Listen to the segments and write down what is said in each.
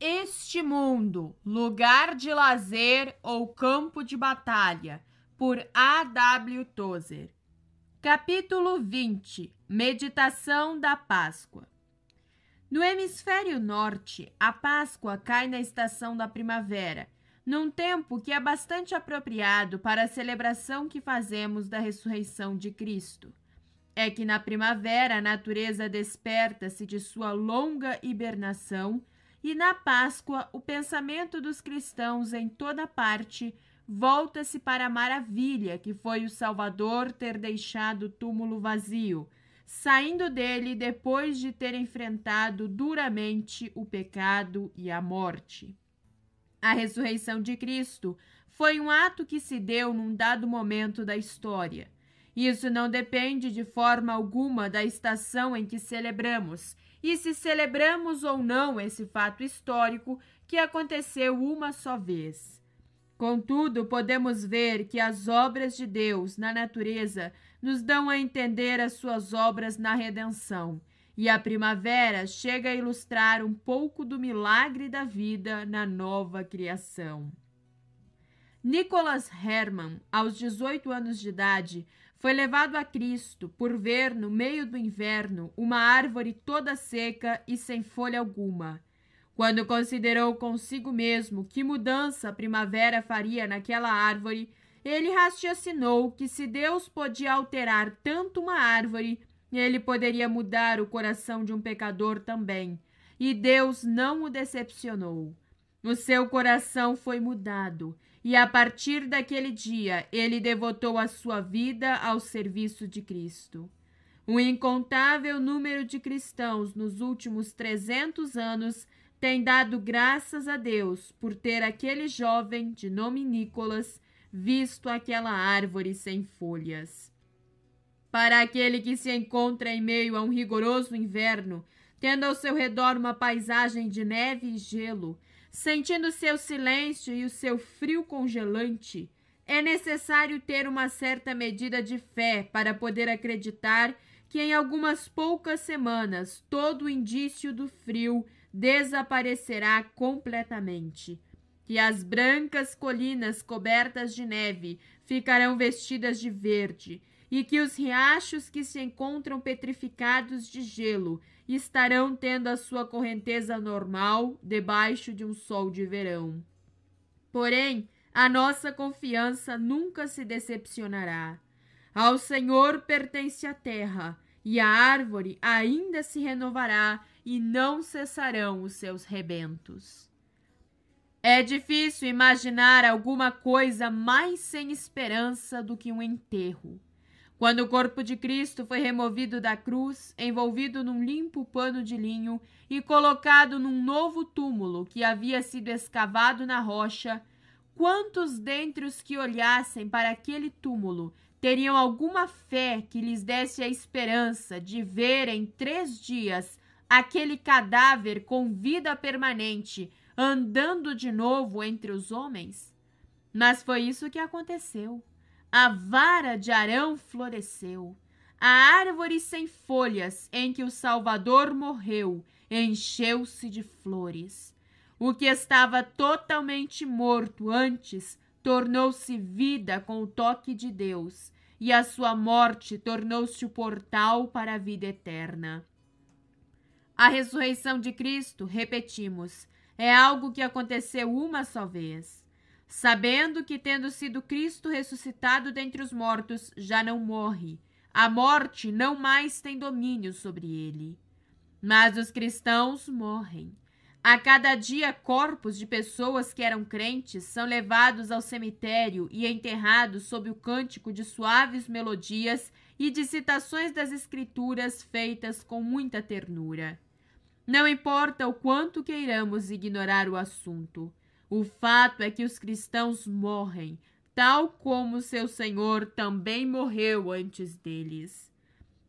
este mundo, lugar de lazer ou campo de batalha, por A. W. Tozer. Capítulo 20 Meditação da Páscoa No hemisfério norte, a Páscoa cai na estação da primavera, num tempo que é bastante apropriado para a celebração que fazemos da ressurreição de Cristo. É que na primavera a natureza desperta-se de sua longa hibernação e na Páscoa, o pensamento dos cristãos em toda parte volta-se para a maravilha que foi o Salvador ter deixado o túmulo vazio, saindo dele depois de ter enfrentado duramente o pecado e a morte. A ressurreição de Cristo foi um ato que se deu num dado momento da história. Isso não depende de forma alguma da estação em que celebramos e se celebramos ou não esse fato histórico que aconteceu uma só vez. Contudo, podemos ver que as obras de Deus na natureza nos dão a entender as suas obras na redenção, e a primavera chega a ilustrar um pouco do milagre da vida na nova criação. Nicholas Herman, aos 18 anos de idade, foi levado a Cristo por ver, no meio do inverno, uma árvore toda seca e sem folha alguma. Quando considerou consigo mesmo que mudança a primavera faria naquela árvore, ele raciocinou que se Deus podia alterar tanto uma árvore, ele poderia mudar o coração de um pecador também. E Deus não o decepcionou. O seu coração foi mudado, e a partir daquele dia ele devotou a sua vida ao serviço de Cristo. Um incontável número de cristãos nos últimos 300 anos tem dado graças a Deus por ter aquele jovem de nome Nicolas visto aquela árvore sem folhas. Para aquele que se encontra em meio a um rigoroso inverno, tendo ao seu redor uma paisagem de neve e gelo, Sentindo seu silêncio e o seu frio congelante, é necessário ter uma certa medida de fé para poder acreditar que em algumas poucas semanas todo o indício do frio desaparecerá completamente que as brancas colinas cobertas de neve ficarão vestidas de verde, e que os riachos que se encontram petrificados de gelo estarão tendo a sua correnteza normal debaixo de um sol de verão. Porém, a nossa confiança nunca se decepcionará. Ao Senhor pertence a terra, e a árvore ainda se renovará, e não cessarão os seus rebentos. É difícil imaginar alguma coisa mais sem esperança do que um enterro. Quando o corpo de Cristo foi removido da cruz, envolvido num limpo pano de linho e colocado num novo túmulo que havia sido escavado na rocha, quantos dentre os que olhassem para aquele túmulo teriam alguma fé que lhes desse a esperança de ver em três dias aquele cadáver com vida permanente andando de novo entre os homens. Mas foi isso que aconteceu. A vara de Arão floresceu. A árvore sem folhas em que o Salvador morreu encheu-se de flores. O que estava totalmente morto antes tornou-se vida com o toque de Deus, e a sua morte tornou-se o portal para a vida eterna. A ressurreição de Cristo, repetimos, é algo que aconteceu uma só vez. Sabendo que, tendo sido Cristo ressuscitado dentre os mortos, já não morre. A morte não mais tem domínio sobre ele. Mas os cristãos morrem. A cada dia, corpos de pessoas que eram crentes são levados ao cemitério e enterrados sob o cântico de suaves melodias e de citações das Escrituras feitas com muita ternura. Não importa o quanto queiramos ignorar o assunto, o fato é que os cristãos morrem, tal como seu Senhor também morreu antes deles.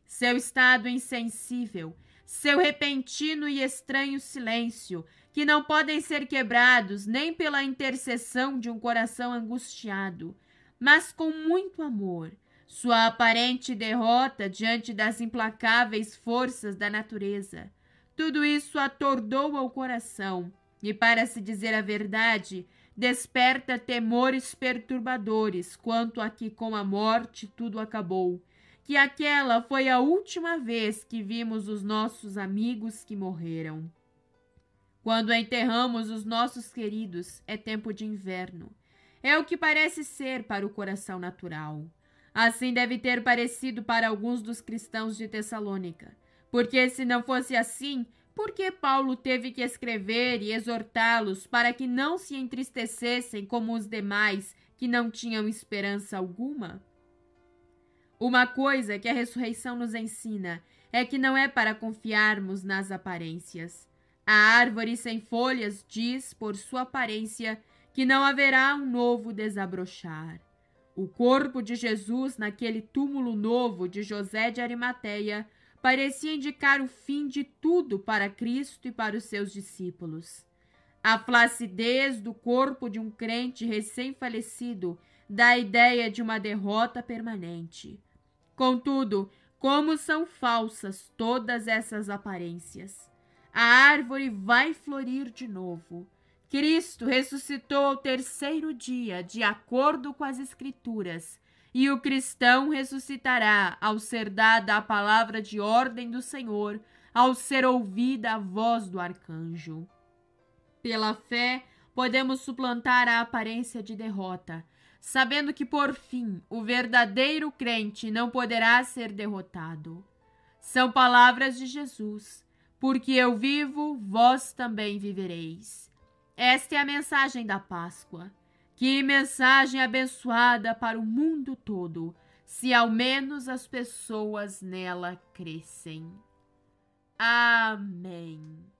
Seu estado insensível, seu repentino e estranho silêncio, que não podem ser quebrados nem pela intercessão de um coração angustiado, mas com muito amor, sua aparente derrota diante das implacáveis forças da natureza tudo isso atordoa o coração e, para se dizer a verdade, desperta temores perturbadores quanto a que com a morte tudo acabou, que aquela foi a última vez que vimos os nossos amigos que morreram. Quando enterramos os nossos queridos, é tempo de inverno. É o que parece ser para o coração natural. Assim deve ter parecido para alguns dos cristãos de Tessalônica. Porque se não fosse assim, por que Paulo teve que escrever e exortá-los para que não se entristecessem como os demais que não tinham esperança alguma? Uma coisa que a ressurreição nos ensina é que não é para confiarmos nas aparências. A árvore sem folhas diz, por sua aparência, que não haverá um novo desabrochar. O corpo de Jesus naquele túmulo novo de José de Arimateia parecia indicar o fim de tudo para Cristo e para os seus discípulos. A flacidez do corpo de um crente recém-falecido dá a ideia de uma derrota permanente. Contudo, como são falsas todas essas aparências! A árvore vai florir de novo. Cristo ressuscitou ao terceiro dia, de acordo com as Escrituras, e o cristão ressuscitará ao ser dada a palavra de ordem do Senhor, ao ser ouvida a voz do arcanjo. Pela fé, podemos suplantar a aparência de derrota, sabendo que, por fim, o verdadeiro crente não poderá ser derrotado. São palavras de Jesus: Porque eu vivo, vós também vivereis. Esta é a mensagem da Páscoa. Que mensagem abençoada para o mundo todo, se ao menos as pessoas nela crescem. Amém.